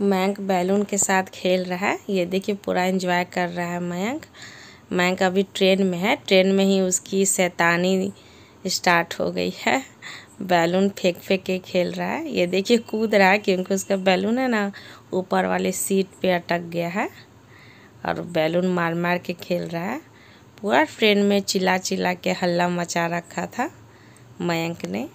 Mayank balloon के साथ खेल रहा है ये देखिए पूरा एंजॉय कर रहा है मयंक मयंक अभी ट्रेन में है ट्रेन में ही उसकी शैतानी स्टार्ट हो गई है बैलून फेंक फेंक के खेल रहा है ये देखिए कूद रहा है क्योंकि उसका बैलून है ना ऊपर वाले सीट पे अटक गया है और बैलून मार मार के खेल रहा है पूरा ट्रेन में चिल्ला चिल्ला के हल्ला मचा रखा था मयंक ने